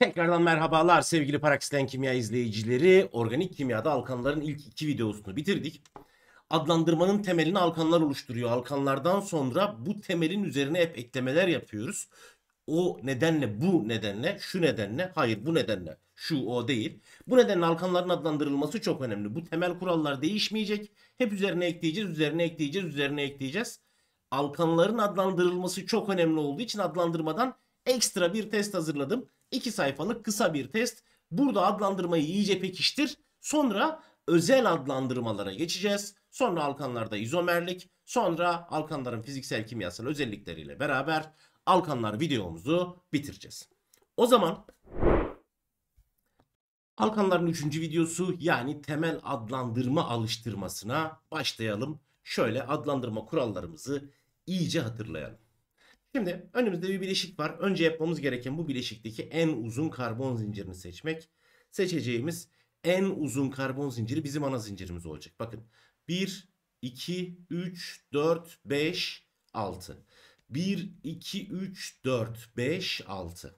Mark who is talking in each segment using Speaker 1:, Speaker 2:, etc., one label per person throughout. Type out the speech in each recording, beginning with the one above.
Speaker 1: Tekrardan merhabalar sevgili Paraksiden Kimya izleyicileri. Organik kimyada alkanların ilk iki videosunu bitirdik. Adlandırmanın temelini alkanlar oluşturuyor. Alkanlardan sonra bu temelin üzerine hep eklemeler yapıyoruz. O nedenle, bu nedenle, şu nedenle, hayır bu nedenle, şu o değil. Bu nedenle alkanların adlandırılması çok önemli. Bu temel kurallar değişmeyecek. Hep üzerine ekleyeceğiz, üzerine ekleyeceğiz, üzerine ekleyeceğiz. Alkanların adlandırılması çok önemli olduğu için adlandırmadan ekstra bir test hazırladım. 2 sayfalık kısa bir test. Burada adlandırmayı iyice pekiştir. Sonra özel adlandırmalara geçeceğiz. Sonra alkanlarda izomerlik, sonra alkanların fiziksel kimyasal özellikleriyle beraber alkanlar videomuzu bitireceğiz. O zaman alkanların 3. videosu yani temel adlandırma alıştırmasına başlayalım. Şöyle adlandırma kurallarımızı iyice hatırlayalım. Şimdi önümüzde bir bileşik var. Önce yapmamız gereken bu bileşikteki en uzun karbon zincirini seçmek. Seçeceğimiz en uzun karbon zinciri bizim ana zincirimiz olacak. Bakın 1, 2, 3, 4, 5, 6. 1, 2, 3, 4, 5, 6.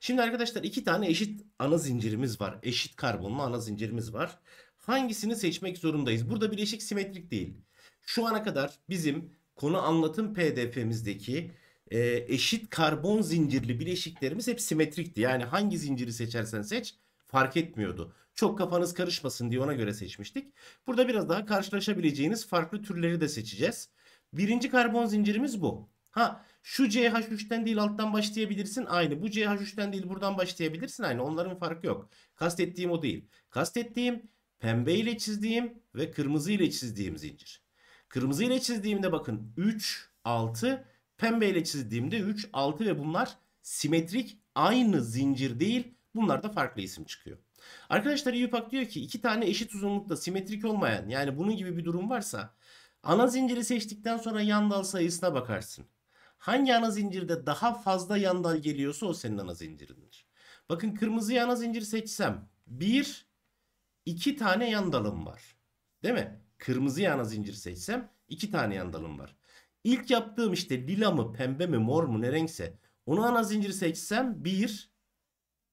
Speaker 1: Şimdi arkadaşlar iki tane eşit ana zincirimiz var. Eşit karbonlu ana zincirimiz var. Hangisini seçmek zorundayız? Burada bileşik simetrik değil. Şu ana kadar bizim konu anlatım pdf'mizdeki e, eşit karbon zincirli bileşiklerimiz hep simetrikti. Yani hangi zinciri seçersen seç fark etmiyordu. Çok kafanız karışmasın diye ona göre seçmiştik. Burada biraz daha karşılaşabileceğiniz farklı türleri de seçeceğiz. Birinci karbon zincirimiz bu. Ha şu CH3'ten değil alttan başlayabilirsin aynı. Bu CH3'ten değil buradan başlayabilirsin aynı. Onların farkı yok. Kastettiğim o değil. Kastettiğim pembe ile çizdiğim ve kırmızı ile çizdiğim zincir. Kırmızı ile çizdiğimde bakın 3, 6 Pembeyle çizdiğimde 3, 6 ve bunlar simetrik aynı zincir değil. Bunlar da farklı isim çıkıyor. Arkadaşlar Eyüpak diyor ki iki tane eşit uzunlukta simetrik olmayan yani bunun gibi bir durum varsa ana zinciri seçtikten sonra yan dal sayısına bakarsın. Hangi ana zincirde daha fazla yan dal geliyorsa o senin ana zincirindir. Bakın kırmızı ana zincir seçsem bir iki tane yan dalım var. Değil mi? Kırmızı ana zincir seçsem iki tane yan dalım var. İlk yaptığım işte lila mı pembe mi mor mu ne renkse onu ana zinciri seçsem 1,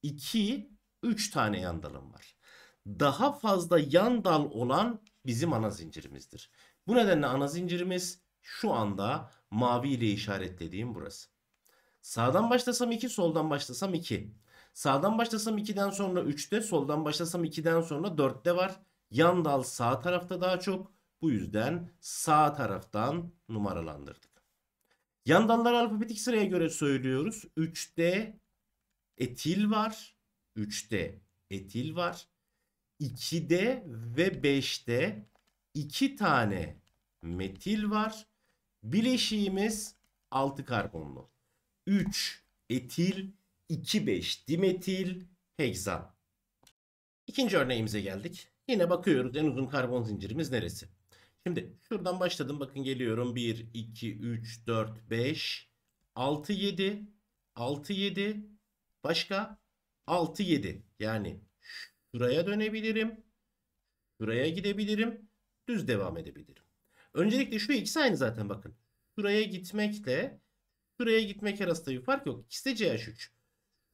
Speaker 1: 2, 3 tane yan dalım var. Daha fazla yan dal olan bizim ana zincirimizdir. Bu nedenle ana zincirimiz şu anda mavi ile işaretlediğim burası. Sağdan başlasam 2, soldan başlasam 2. Sağdan başlasam 2'den sonra 3'te, soldan başlasam 2'den sonra 4'te var. Yan dal sağ tarafta daha çok. Bu yüzden sağ taraftan numaralandırdık. Yandallar alfabetik sıraya göre söylüyoruz. 3'te etil var. 3'te etil var. 2'de ve 5'te 2 tane metil var. Bileşiğimiz 6 karbonlu. 3 etil, 2 5 dimetil, heksan. İkinci örneğimize geldik. Yine bakıyoruz en uzun karbon zincirimiz neresi? Şimdi şuradan başladım. Bakın geliyorum. 1, 2, 3, 4, 5, 6, 7, 6, 7. Başka 6, 7. Yani şuraya dönebilirim. Şuraya gidebilirim. Düz devam edebilirim. Öncelikle şu ikisi aynı zaten bakın. Şuraya gitmekle şuraya gitmek arasında bir fark yok. İkisi de CH3.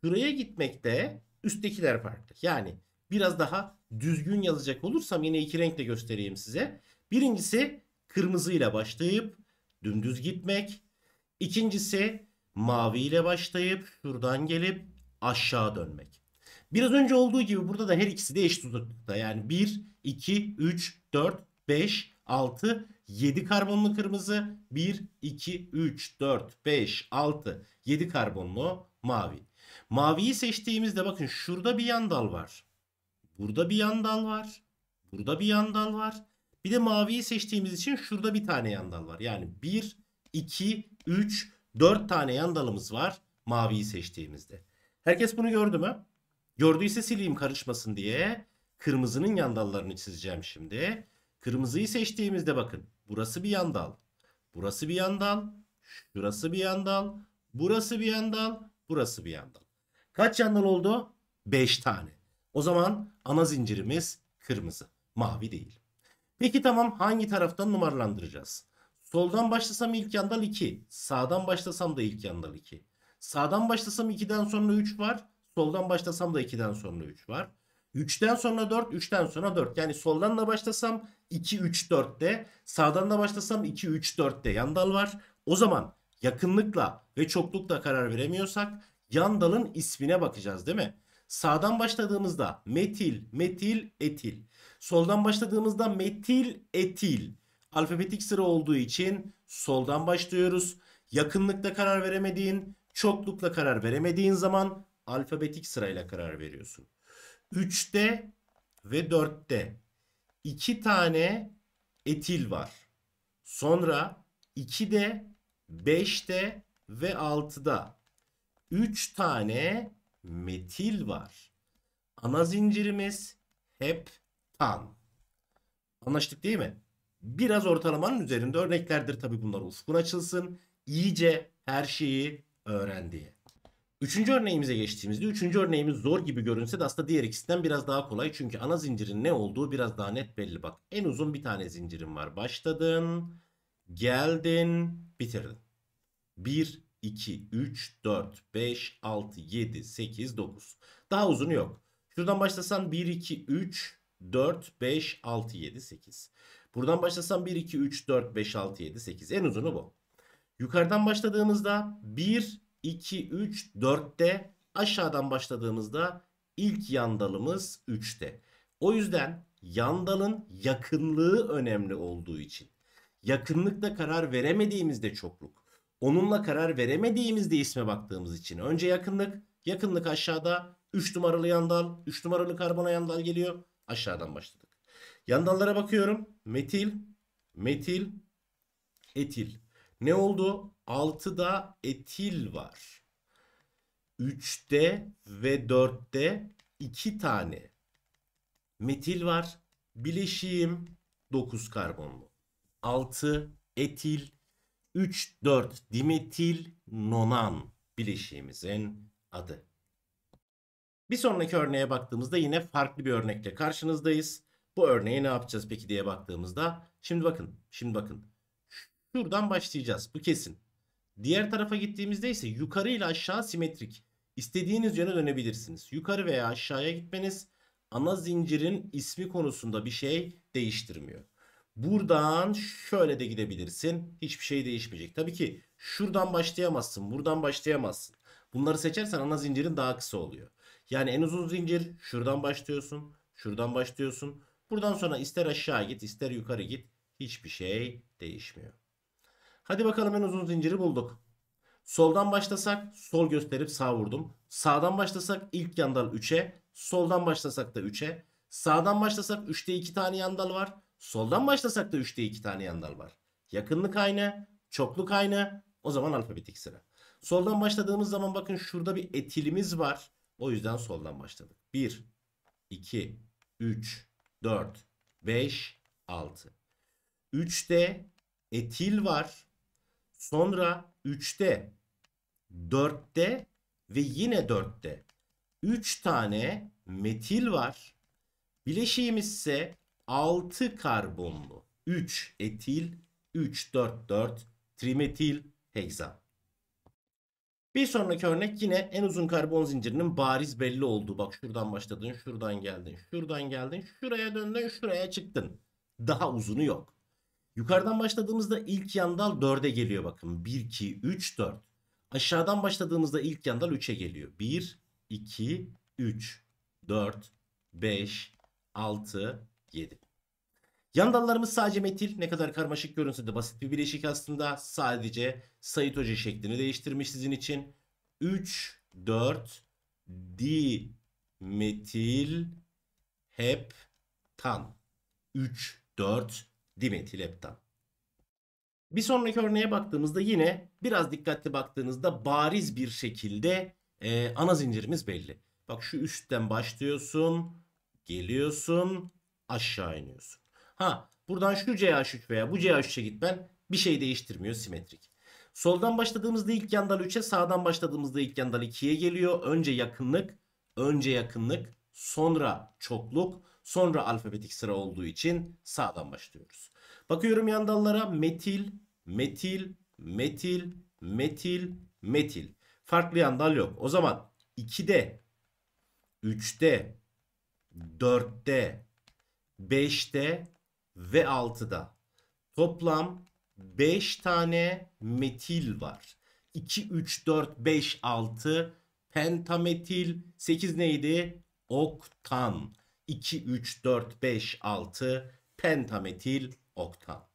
Speaker 1: Şuraya gitmekte üsttekiler farklı. Yani biraz daha düzgün yazacak olursam yine iki renkle göstereyim size. Birincisi kırmızıyla başlayıp dümdüz gitmek. İkincisi maviyle başlayıp şuradan gelip aşağı dönmek. Biraz önce olduğu gibi burada da her ikisi de eşit uzaklıkta. Yani 1, 2, 3, 4, 5, 6, 7 karbonlu kırmızı. 1, 2, 3, 4, 5, 6, 7 karbonlu mavi. Maviyi seçtiğimizde bakın şurada bir yan dal var. Burada bir yan dal var. Burada bir yan dal var. Bir de maviyi seçtiğimiz için şurada bir tane yandal var. Yani 1, 2, 3, 4 tane yandalımız var maviyi seçtiğimizde. Herkes bunu gördü mü? Gördüyse sileyim karışmasın diye kırmızının yandallarını çizeceğim şimdi. Kırmızıyı seçtiğimizde bakın burası bir yandal. Burası bir yandal. Şurası bir yandal. Burası bir yandal. Burası bir yandal. Kaç yandal oldu? 5 tane. O zaman ana zincirimiz kırmızı. Mavi değil. Peki tamam hangi taraftan numaralandıracağız? Soldan başlasam ilk yandal 2. Sağdan başlasam da ilk yandal 2. Sağdan başlasam 2'den sonra 3 var. Soldan başlasam da 2'den sonra 3 var. 3'ten sonra 4, 3'ten sonra 4. Yani soldan da başlasam 2, 3, 4'te. Sağdan da başlasam 2, 3, 4'te yandal var. O zaman yakınlıkla ve çoklukla karar veremiyorsak yandalın ismine bakacağız değil mi? Sağdan başladığımızda metil, metil, etil. Soldan başladığımızda metil, etil. Alfabetik sıra olduğu için soldan başlıyoruz. Yakınlıkla karar veremediğin, çoklukla karar veremediğin zaman alfabetik sırayla karar veriyorsun. 3'te ve 4'te 2 tane etil var. Sonra 2'de, 5'te ve 6'da 3 tane metil var. Ana zincirimiz heptan. Anlaştık değil mi? Biraz ortalamanın üzerinde örneklerdir tabi bunlar ufkun açılsın. İyice her şeyi öğren diye. Üçüncü örneğimize geçtiğimizde üçüncü örneğimiz zor gibi görünse de aslında diğer ikisinden biraz daha kolay. Çünkü ana zincirin ne olduğu biraz daha net belli. Bak en uzun bir tane zincirim var. Başladın, geldin, bitirdin. Bir 2, 3, 4, 5, 6, 7, 8, 9. Daha uzun yok. Şuradan başlasan 1, 2, 3, 4, 5, 6, 7, 8. Buradan başlasan 1, 2, 3, 4, 5, 6, 7, 8. En uzunu bu. Yukarıdan başladığımızda 1, 2, 3, 4'te. Aşağıdan başladığımızda ilk yandalımız 3'te. O yüzden yandalın yakınlığı önemli olduğu için. Yakınlıkta karar veremediğimizde çokluk. Onunla karar veremediğimizde isme baktığımız için önce yakınlık, yakınlık aşağıda 3 numaralı yandal, 3 numaralı karbona yandal geliyor. Aşağıdan başladık. Yandallara bakıyorum. Metil, metil, etil. Ne oldu? 6'da etil var. 3'te ve 4'te 2 tane metil var. Bileşiğim 9 karbonlu. 6 etil 3, 4 dimetil nonan bileşiğimizin adı. Bir sonraki örneğe baktığımızda yine farklı bir örnekle karşınızdayız. Bu örneği ne yapacağız peki diye baktığımızda şimdi bakın şimdi bakın şuradan başlayacağız bu kesin. Diğer tarafa gittiğimizde ise yukarı ile aşağı simetrik. İstediğiniz yöne dönebilirsiniz. Yukarı veya aşağıya gitmeniz ana zincirin ismi konusunda bir şey değiştirmiyor. Buradan şöyle de gidebilirsin. Hiçbir şey değişmeyecek. Tabii ki şuradan başlayamazsın. Buradan başlayamazsın. Bunları seçersen ana zincirin daha kısa oluyor. Yani en uzun zincir şuradan başlıyorsun. Şuradan başlıyorsun. Buradan sonra ister aşağı git ister yukarı git. Hiçbir şey değişmiyor. Hadi bakalım en uzun zinciri bulduk. Soldan başlasak sol gösterip sağ vurdum. Sağdan başlasak ilk yandal 3'e. Soldan başlasak da 3'e. Sağdan başlasak 3'te 2 tane yandal var. Soldan başlasak da 3'te 2 tane yandal var. Yakınlık aynı, çokluk aynı. O zaman alfabetik sıra. Soldan başladığımız zaman bakın şurada bir etilimiz var. O yüzden soldan başladık. 1, 2, 3, 4, 5, 6. 3'te etil var. Sonra 3'te, 4'te ve yine 4'te 3 tane metil var. Bileşiğimiz ise 6 karbonlu 3 etil 3 4 4 trimetil heksan. Bir sonraki örnek yine en uzun karbon zincirinin bariz belli olduğu. Bak şuradan başladın, şuradan geldin, şuradan geldin, şuraya döndün, şuraya çıktın. Daha uzunu yok. Yukarıdan başladığımızda ilk yandal 4'e geliyor bakın. 1, 2, 3, 4. Aşağıdan başladığımızda ilk yandal 3'e geliyor. 1, 2, 3, 4, 5, 6, 7. Yan dallarımız sadece metil. Ne kadar karmaşık görünse de basit bir bileşik aslında. Sadece sayı hoca şeklini değiştirmiş sizin için. 3, 4, di, metil, hep, tan. 3, 4, dimetil, heptan. Bir sonraki örneğe baktığımızda yine biraz dikkatli baktığınızda bariz bir şekilde e, ana zincirimiz belli. Bak şu üstten başlıyorsun, geliyorsun, aşağı iniyorsun. Ha buradan şu CH3 veya bu CH3'e gitmen bir şey değiştirmiyor simetrik. Soldan başladığımızda ilk yandal 3'e sağdan başladığımızda ilk yandal 2'ye geliyor. Önce yakınlık, önce yakınlık, sonra çokluk, sonra alfabetik sıra olduğu için sağdan başlıyoruz. Bakıyorum yandallara metil, metil, metil, metil, metil. Farklı yandal yok. O zaman 2'de, 3'te, 4'te, 5'te ve 6'da. Toplam 5 tane metil var. 2, 3, 4, 5, 6 pentametil. 8 neydi? Oktan. 2, 3, 4, 5, 6 pentametil oktan.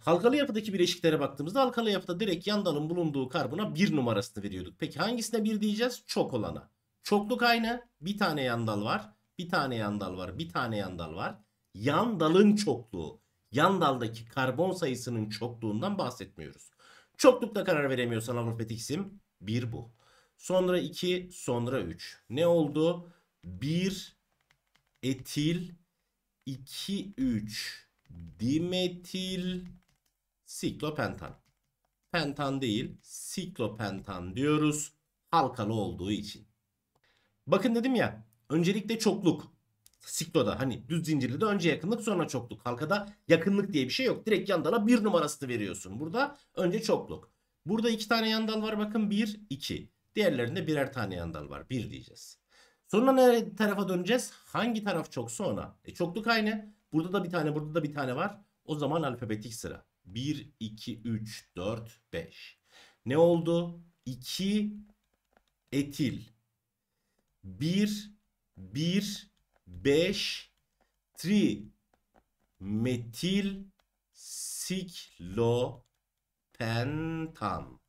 Speaker 1: Halkalı yapıdaki bileşiklere baktığımızda halkalı yapıda direkt yandalın bulunduğu karbona bir numarasını veriyorduk. Peki hangisine bir diyeceğiz? Çok olana. Çokluk aynı. Bir tane yandal var. Bir tane yandal var. Bir tane yandal var yan dalın çokluğu. Yan daldaki karbon sayısının çokluğundan bahsetmiyoruz. Çoklukta karar veremiyorsan alfabetik isim 1 bu. Sonra 2, sonra 3. Ne oldu? 1 etil 2 3 dimetil siklopentan. Pentan değil, siklopentan diyoruz halkalı olduğu için. Bakın dedim ya, öncelikle çokluk. Siklo'da hani düz zincirli de önce yakınlık sonra çokluk. Halkada yakınlık diye bir şey yok. Direkt yandana bir numarası veriyorsun. Burada önce çokluk. Burada iki tane yandal var bakın. Bir, iki. Diğerlerinde birer tane yandal var. Bir diyeceğiz. Sonra ne tarafa döneceğiz? Hangi taraf çoksa ona. E çokluk aynı. Burada da bir tane burada da bir tane var. O zaman alfabetik sıra. 1, 2, 3, 4, 5. Ne oldu? 2 etil. 1, 1, 5 tri metil siklo pentan.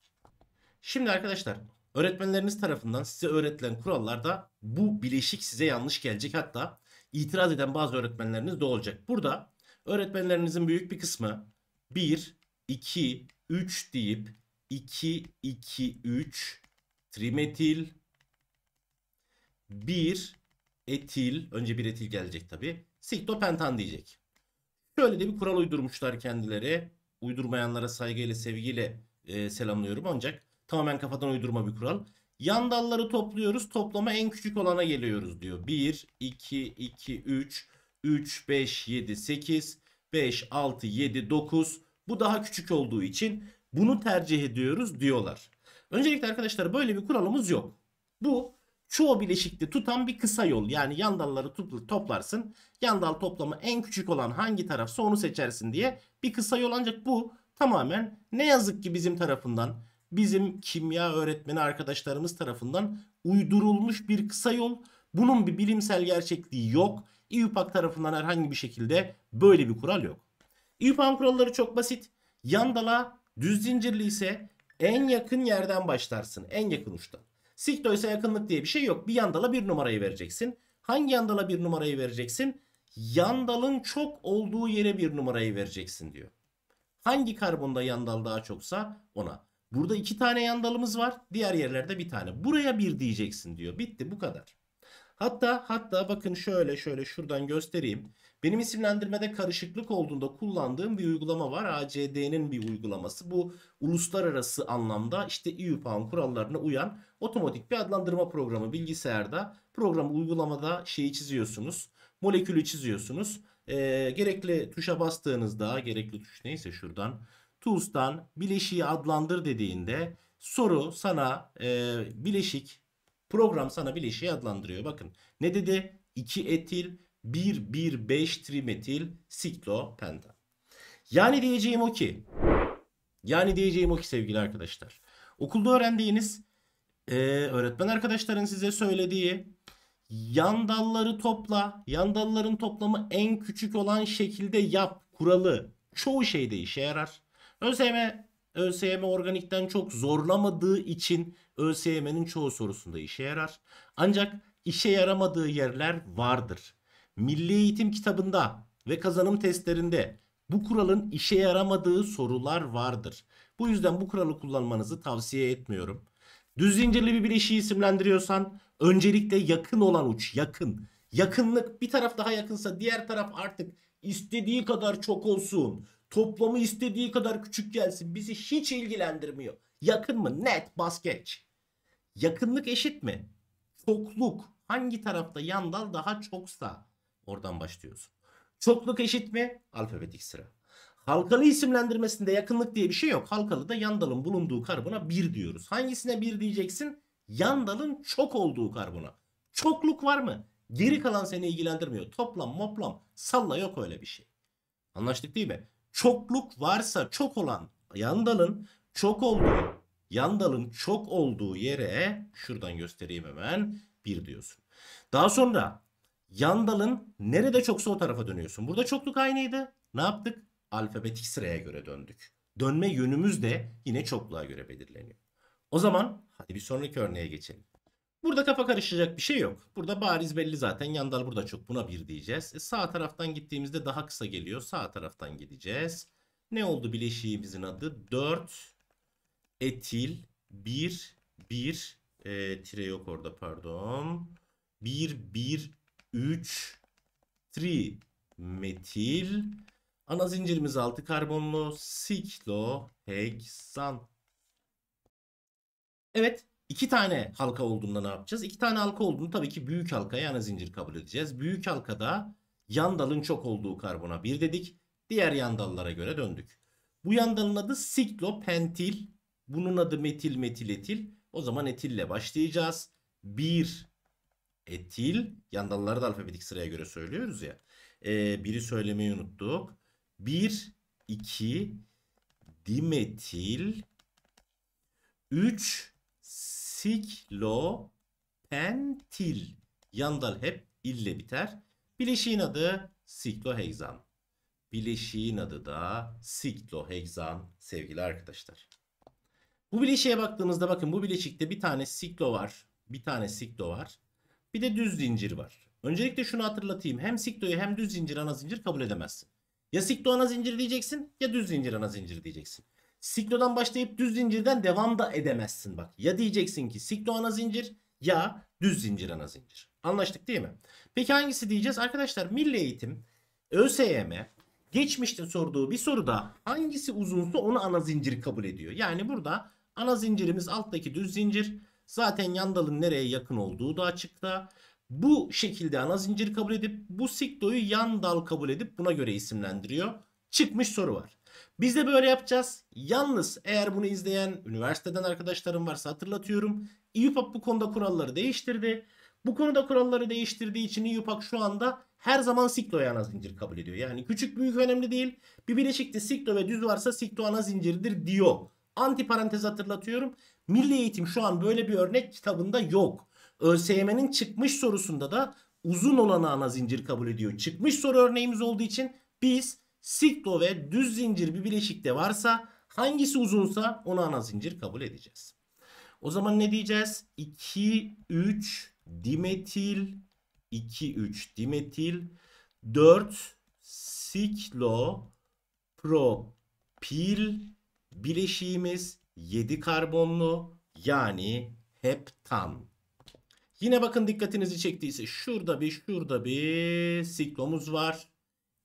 Speaker 1: Şimdi arkadaşlar öğretmenleriniz tarafından size öğretilen kurallarda bu bileşik size yanlış gelecek. Hatta itiraz eden bazı öğretmenleriniz de olacak. Burada öğretmenlerinizin büyük bir kısmı 1, 2, 3 deyip 2, 2, 3 trimetil 1, etil, önce bir etil gelecek tabii Siktopentan diyecek. Şöyle de bir kural uydurmuşlar kendileri. Uydurmayanlara saygıyla, sevgiyle e, selamlıyorum ancak tamamen kafadan uydurma bir kural. Yan dalları topluyoruz. Toplama en küçük olana geliyoruz diyor. 1, 2, 2, 3, 3, 5, 7, 8, 5, 6, 7, 9. Bu daha küçük olduğu için bunu tercih ediyoruz diyorlar. Öncelikle arkadaşlar böyle bir kuralımız yok. Bu çoğu bileşikte tutan bir kısa yol. Yani yandalları toplarsın. Yandal toplamı en küçük olan hangi tarafsa onu seçersin diye bir kısa yol. Ancak bu tamamen ne yazık ki bizim tarafından bizim kimya öğretmeni arkadaşlarımız tarafından uydurulmuş bir kısa yol. Bunun bir bilimsel gerçekliği yok. İUPAC tarafından herhangi bir şekilde böyle bir kural yok. İUPAC'ın kuralları çok basit. Yandala düz zincirli ise en yakın yerden başlarsın. En yakın uçtan. Sikto yakınlık diye bir şey yok. Bir yandala bir numarayı vereceksin. Hangi yandala bir numarayı vereceksin? Yandalın çok olduğu yere bir numarayı vereceksin diyor. Hangi karbonda yandal daha çoksa ona. Burada iki tane yandalımız var. Diğer yerlerde bir tane. Buraya bir diyeceksin diyor. Bitti bu kadar. Hatta hatta bakın şöyle şöyle şuradan göstereyim. Benim isimlendirmede karışıklık olduğunda kullandığım bir uygulama var. ACD'nin bir uygulaması. Bu uluslararası anlamda işte EUPAN kurallarına uyan otomatik bir adlandırma programı bilgisayarda. Program uygulamada şeyi çiziyorsunuz. Molekülü çiziyorsunuz. E, gerekli tuşa bastığınızda gerekli tuş neyse şuradan Tools'tan bileşiği adlandır dediğinde soru sana e, bileşik Program sana bir ilişkiyi adlandırıyor. Bakın ne dedi? 2 etil 1 1 5 trimetil siklopenta. Yani diyeceğim o ki yani diyeceğim o ki sevgili arkadaşlar. Okulda öğrendiğiniz e, öğretmen arkadaşların size söylediği yan dalları topla, yan dalların toplamı en küçük olan şekilde yap kuralı çoğu şeyde işe yarar. ÖSYM ÖSYM organikten çok zorlamadığı için ÖSYM'nin çoğu sorusunda işe yarar. Ancak işe yaramadığı yerler vardır. Milli Eğitim kitabında ve kazanım testlerinde bu kuralın işe yaramadığı sorular vardır. Bu yüzden bu kuralı kullanmanızı tavsiye etmiyorum. Düz zincirli bir bileşiği isimlendiriyorsan öncelikle yakın olan uç, yakın. Yakınlık bir taraf daha yakınsa diğer taraf artık istediği kadar çok olsun. Toplamı istediği kadar küçük gelsin. Bizi hiç ilgilendirmiyor. Yakın mı? Net bas geç. Yakınlık eşit mi? Çokluk. Hangi tarafta yandal daha çoksa oradan başlıyorsun. Çokluk eşit mi? Alfabetik sıra. Halkalı isimlendirmesinde yakınlık diye bir şey yok. Halkalı da yandalın bulunduğu karbona bir diyoruz. Hangisine bir diyeceksin? Yandalın çok olduğu karbona. Çokluk var mı? Geri kalan seni ilgilendirmiyor. Toplam moplam salla yok öyle bir şey. Anlaştık değil mi? çokluk varsa çok olan yandalın çok olduğu yandalın çok olduğu yere şuradan göstereyim hemen 1 diyorsun. Daha sonra yandalın nerede çoksa o tarafa dönüyorsun. Burada çokluk aynıydı. Ne yaptık? Alfabetik sıraya göre döndük. Dönme yönümüz de yine çokluğa göre belirleniyor. O zaman hadi bir sonraki örneğe geçelim. Burada kafa karışacak bir şey yok. Burada bariz belli zaten. Yandal burada çok. Buna bir diyeceğiz. E sağ taraftan gittiğimizde daha kısa geliyor. Sağ taraftan gideceğiz. Ne oldu bileşiğimizin adı? 4 etil 1 1 e, tire yok orada pardon. 1 1 3 tri metil ana zincirimiz 6 karbonlu siklo heksan. Evet İki tane halka olduğunda ne yapacağız? İki tane halka olduğunu tabii ki büyük halkaya ana zincir kabul edeceğiz. Büyük halkada yan dalın çok olduğu karbona bir dedik. Diğer yan dallara göre döndük. Bu yan dalın adı siklopentil. Bunun adı metil metil etil. O zaman etille başlayacağız. Bir etil. Yan dalları da alfabetik sıraya göre söylüyoruz ya. Ee, biri söylemeyi unuttuk. Bir iki dimetil 3 siklopentil. Yandal hep ille biter. Bileşiğin adı siklohegzan. Bileşiğin adı da siklohegzan sevgili arkadaşlar. Bu bileşiğe baktığımızda bakın bu bileşikte bir tane siklo var. Bir tane siklo var. Bir de düz zincir var. Öncelikle şunu hatırlatayım. Hem sikloyu hem düz zincir ana zincir kabul edemezsin. Ya siklo ana zincir diyeceksin ya düz zincir ana zincir diyeceksin. Siklo'dan başlayıp düz zincirden devam da edemezsin bak. Ya diyeceksin ki siklo ana zincir ya düz zincir ana zincir. Anlaştık değil mi? Peki hangisi diyeceğiz? Arkadaşlar milli eğitim ÖSYM geçmişte sorduğu bir soruda hangisi uzunsa onu ana zincir kabul ediyor. Yani burada ana zincirimiz alttaki düz zincir. Zaten yandalın nereye yakın olduğu da açıkta. Bu şekilde ana zinciri kabul edip bu sikloyu yan dal kabul edip buna göre isimlendiriyor. Çıkmış soru var. Biz de böyle yapacağız. Yalnız eğer bunu izleyen üniversiteden arkadaşlarım varsa hatırlatıyorum. İUPAC e bu konuda kuralları değiştirdi. Bu konuda kuralları değiştirdiği için İUPAC e şu anda her zaman siklo ana zincir kabul ediyor. Yani küçük büyük önemli değil. Bir bileşikte siklo ve düz varsa siklo ana zincirdir diyor. Anti parantez hatırlatıyorum. Milli eğitim şu an böyle bir örnek kitabında yok. ÖSYM'nin çıkmış sorusunda da uzun olanı ana zincir kabul ediyor. Çıkmış soru örneğimiz olduğu için biz siklo ve düz zincir bir bileşikte varsa hangisi uzunsa ona ana zincir kabul edeceğiz. O zaman ne diyeceğiz? 2, 3, dimetil, 2, 3, dimetil, 4, siklo, propil bileşiğimiz 7 karbonlu yani heptan. Yine bakın dikkatinizi çektiyse şurada bir şurada bir siklomuz var.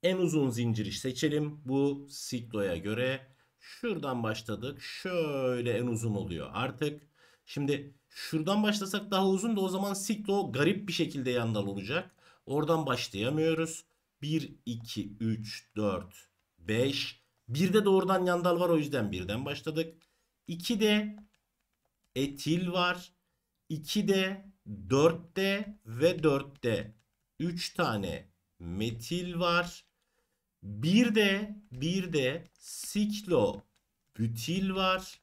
Speaker 1: En uzun zinciri seçelim. Bu sikloya göre şuradan başladık. Şöyle en uzun oluyor artık. Şimdi şuradan başlasak daha uzun da o zaman siklo garip bir şekilde yandal olacak. Oradan başlayamıyoruz. 1, 2, 3, 4, 5. 1'de doğrudan yandal var o yüzden birden başladık. 2'de etil var. 2'de 4'te ve 4'te 3 tane metil var. Bir de bir de siklobütil var.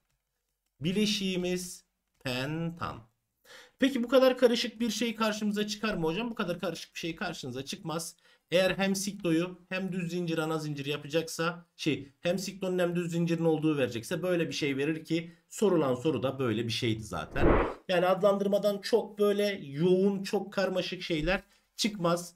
Speaker 1: Bileşiğimiz pentan. Peki bu kadar karışık bir şey karşımıza çıkar mı hocam? Bu kadar karışık bir şey karşınıza çıkmaz. Eğer hem sikloyu hem düz zincir ana zincir yapacaksa şey hem siklonun hem düz zincirin olduğu verecekse böyle bir şey verir ki sorulan soru da böyle bir şeydi zaten. Yani adlandırmadan çok böyle yoğun çok karmaşık şeyler çıkmaz.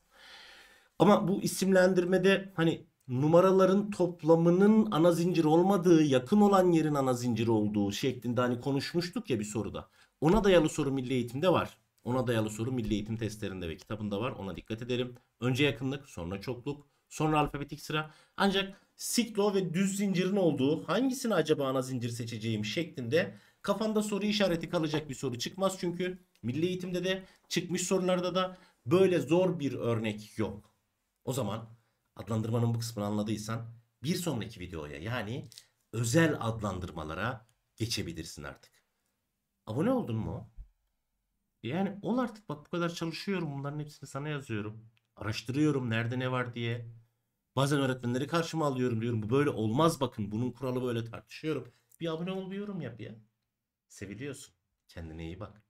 Speaker 1: Ama bu isimlendirmede hani numaraların toplamının ana zincir olmadığı, yakın olan yerin ana zincir olduğu şeklinde hani konuşmuştuk ya bir soruda. Ona dayalı soru milli eğitimde var. Ona dayalı soru milli eğitim testlerinde ve kitabında var. Ona dikkat edelim. Önce yakınlık, sonra çokluk, sonra alfabetik sıra. Ancak siklo ve düz zincirin olduğu hangisini acaba ana zincir seçeceğim şeklinde kafanda soru işareti kalacak bir soru çıkmaz. Çünkü milli eğitimde de çıkmış sorularda da böyle zor bir örnek yok. O zaman adlandırmanın bu kısmını anladıysan bir sonraki videoya yani özel adlandırmalara geçebilirsin artık. Abone oldun mu? Yani ol artık bak bu kadar çalışıyorum bunların hepsini sana yazıyorum. Araştırıyorum nerede ne var diye. Bazen öğretmenleri karşıma alıyorum diyorum bu böyle olmaz bakın bunun kuralı böyle tartışıyorum. Bir abone ol bir yorum yap ya. Seviliyorsun. Kendine iyi bak.